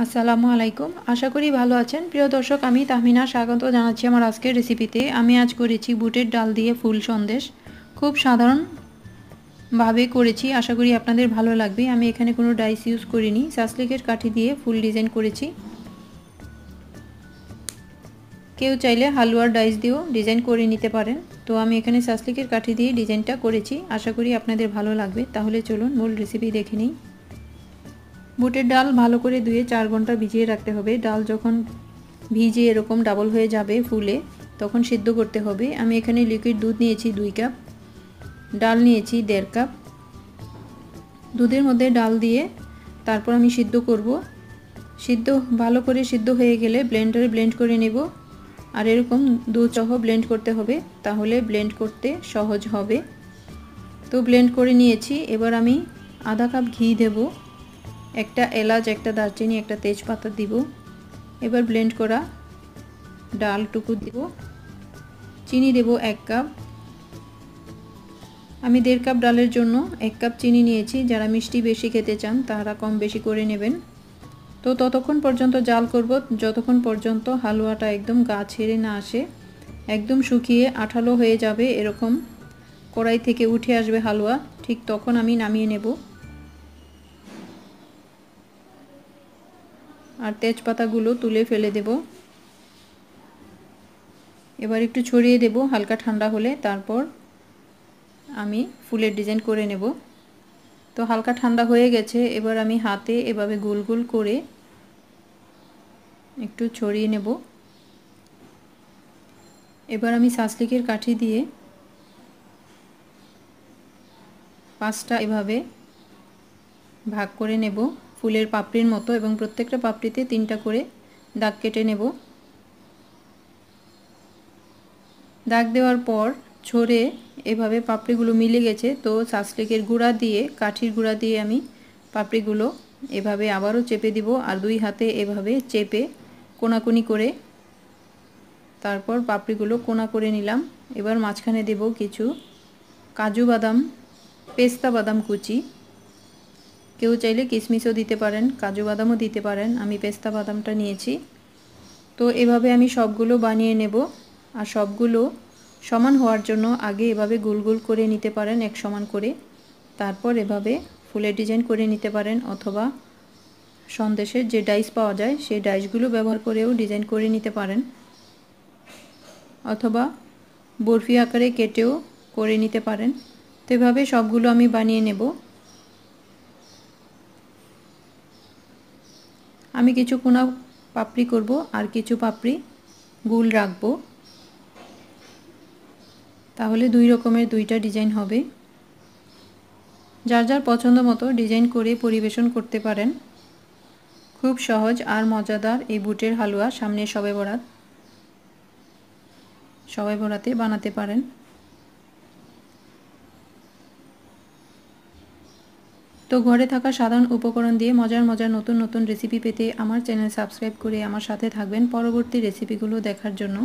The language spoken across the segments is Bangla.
আসসালামু আলাইকুম আশা করি ভালো আছেন প্রিয় দর্শক আমি তাহমিনা স্বাগত জানাচ্ছি আমার আজকের রেসিপিতে আমি আজ করেছি বুটের ডাল দিয়ে ফুল সন্দেশ খুব সাধারণভাবে করেছি আশা করি আপনাদের ভালো লাগবে আমি এখানে কোনো ডাইস ইউজ করিনি সাসলিকের কাঠি দিয়ে ফুল ডিজাইন করেছি কেউ চাইলে হালুয়ার ডাইস দিয়েও ডিজাইন করে নিতে পারেন তো আমি এখানে সাসলিকের কাঠি দিয়ে ডিজাইনটা করেছি আশা করি আপনাদের ভালো লাগবে তাহলে চলুন মূল রেসিপি দেখে নিই বুটের ডাল ভালো করে ধুয়ে চার ঘন্টা ভিজিয়ে রাখতে হবে ডাল যখন ভিজে এরকম ডাবল হয়ে যাবে ফুলে তখন সিদ্ধ করতে হবে আমি এখানে লিকুইড দুধ নিয়েছি দুই কাপ ডাল নিয়েছি দেড় কাপ দুধের মধ্যে ডাল দিয়ে তারপর আমি সিদ্ধ করব সিদ্ধ ভালো করে সিদ্ধ হয়ে গেলে ব্লেন্ডারে ব্লেন্ড করে নেব আর এরকম দুধ সহ ব্লেন্ড করতে হবে তাহলে ব্লেন্ড করতে সহজ হবে তো ব্লেন্ড করে নিয়েছি এবার আমি আধা কাপ ঘি দেবো একটা এলাচ একটা দারচিনি একটা তেজপাতা দিব এবার ব্লেন্ড করা ডালটুকু দিব চিনি দেব এক কাপ আমি দেড় কাপ ডালের জন্য এক কাপ চিনি নিয়েছি যারা মিষ্টি বেশি খেতে চান তারা কম বেশি করে নেবেন তো ততক্ষণ পর্যন্ত জাল করব যতক্ষণ পর্যন্ত হালুয়াটা একদম গা ছেড়ে না আসে একদম শুকিয়ে আঠালো হয়ে যাবে এরকম কড়াই থেকে উঠে আসবে হালুয়া ঠিক তখন আমি নামিয়ে নেবো আর তেজপাতাগুলো তুলে ফেলে দেব এবার একটু ছড়িয়ে দেব হালকা ঠান্ডা হলে তারপর আমি ফুলের ডিজাইন করে নেব তো হালকা ঠান্ডা হয়ে গেছে এবার আমি হাতে এভাবে গোল গোল করে একটু ছড়িয়ে নেব এবার আমি সাসলিকের কাঠি দিয়ে পাঁচটা এভাবে ভাগ করে নেব ফুলের পাপড়ির মতো এবং প্রত্যেকটা পাপড়িতে তিনটা করে দাগ কেটে নেব দাগ দেওয়ার পর ছড়ে এভাবে পাপড়িগুলো মিলে গেছে তো সাসলেকের গুঁড়া দিয়ে কাঠির গুঁড়া দিয়ে আমি পাপড়িগুলো এভাবে আবারও চেপে দিব আর দুই হাতে এভাবে চেপে কোনাকুনি করে তারপর পাপড়িগুলো কোনা করে নিলাম এবার মাঝখানে দেব কিছু কাজু বাদাম পেস্তা বাদাম কুচি কেউ চাইলে কিশমিশও দিতে পারেন কাজু বাদামও দিতে পারেন আমি পেস্তা বাদামটা নিয়েছি তো এভাবে আমি সবগুলো বানিয়ে নেব আর সবগুলো সমান হওয়ার জন্য আগে এভাবে গোল গোল করে নিতে পারেন এক সমান করে তারপর এভাবে ফুলের ডিজাইন করে নিতে পারেন অথবা সন্দেশের যে ডাইস পাওয়া যায় সেই ডাইসগুলো ব্যবহার করেও ডিজাইন করে নিতে পারেন অথবা বরফি আকারে কেটেও করে নিতে পারেন তো এভাবে সবগুলো আমি বানিয়ে নেব আমি কিছু কোনা পাপড়ি করব আর কিছু পাপড়ি গুল রাখবো তাহলে দুই রকমের দুইটা ডিজাইন হবে যার যার পছন্দ মতো ডিজাইন করে পরিবেশন করতে পারেন খুব সহজ আর মজাদার এই বুটের হালুয়া সামনে সবে বরাত সবাই বরাতে বানাতে পারেন তো ঘরে থাকা সাধারণ উপকরণ দিয়ে মজার মজার নতুন নতুন রেসিপি পেতে আমার চ্যানেল সাবস্ক্রাইব করে আমার সাথে থাকবেন পরবর্তী রেসিপিগুলো দেখার জন্য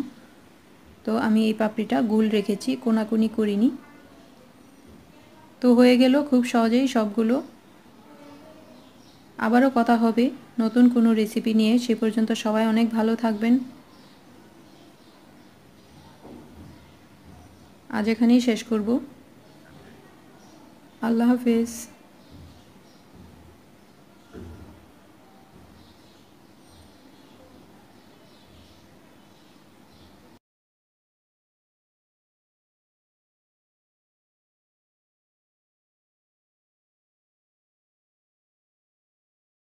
তো আমি এই পাপড়িটা গুল রেখেছি কোনাকুনি করিনি তো হয়ে গেল খুব সহজেই সবগুলো আবারও কথা হবে নতুন কোনো রেসিপি নিয়ে সে পর্যন্ত সবাই অনেক ভালো থাকবেন আজ এখানেই শেষ করব আল্লাহ হাফেজ